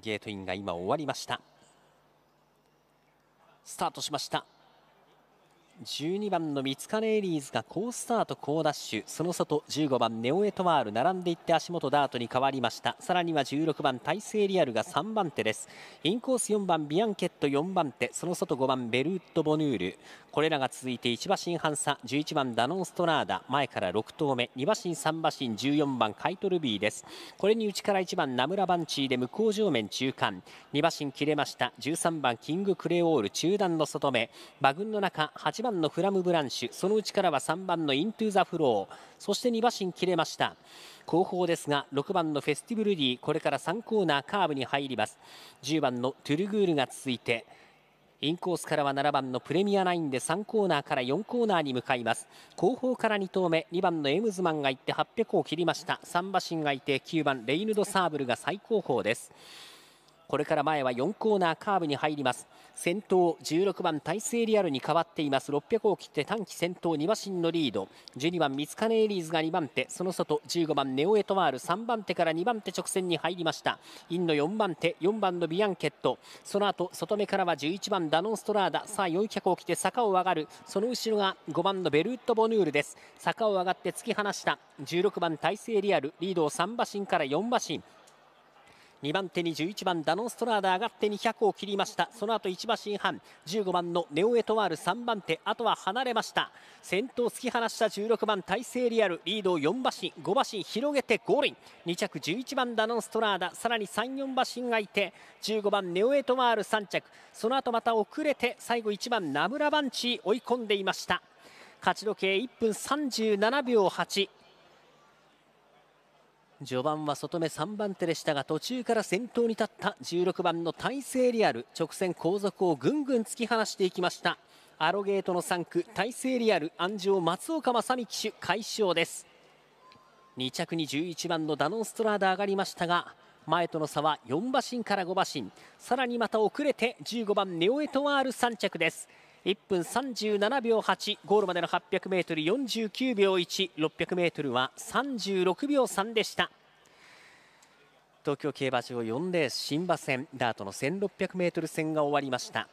ゲートインが今終わりましたスタートしました12番の三カネーリーズが好スタート好ダッシュその外15番ネオエトワール並んでいって足元ダートに変わりましたさらには16番大勢リアルが3番手ですインコース4番ビアンケット4番手その外5番ベルウッド・ボヌールこれらが続いて1馬身半差11番ダノンストラーダ前から6頭目2馬身3馬身14番カイトルビーですこれに内から1番ナムラバンチーで向こう上面中間2馬身切れました13番キングクレオール中段の外目馬群の中8番番のフラム・ブランシュそのうちからは3番のイントゥー・ザ・フローそして2馬身切れました後方ですが6番のフェスティブルディこれから3コーナーカーブに入ります10番のトゥルグールが続いてインコースからは7番のプレミアナインで3コーナーから4コーナーに向かいます後方から2投目2番のエムズマンがいって800を切りました3馬身がいて9番レイヌド・サーブルが最後方ですこれから前は4コーナーカーブに入ります先頭16番大勢リアルに変わっています600を切って短期先頭2馬身のリード12番三ネエリーズが2番手その外15番ネオエトワール3番手から2番手直線に入りましたインの4番手4番のビアンケットその後外目からは11番ダノンストラーダさあ400を切って坂を上がるその後ろが5番のベルーット・ボヌールです坂を上がって突き放した16番大勢リアルリードを3馬身から4馬身2番手に11番ダノンストラーダ上がって200を切りましたその後1馬身半15番のネオエトワール3番手あとは離れました先頭突き放した16番大勢リアルリードを4馬身5馬身広げて5輪2着11番ダノンストラーダさらに34馬身がいて15番ネオエトワール3着その後また遅れて最後1番ナムラバンチ追い込んでいました勝ち時計1分37秒8序盤は外目3番手でしたが途中から先頭に立った16番の大勢リアル直線後続をぐんぐん突き放していきましたアロゲートの3区大勢リアル安城松岡正美騎手快勝です2着に11番のダノンストラーダ上がりましたが前との差は4馬身から5馬身さらにまた遅れて15番ネオエトワール3着です1分37秒8ゴールまでの 800m49 秒 1600m は36秒3でした東京競馬場4レース新馬戦ダートの 1600m 戦が終わりました。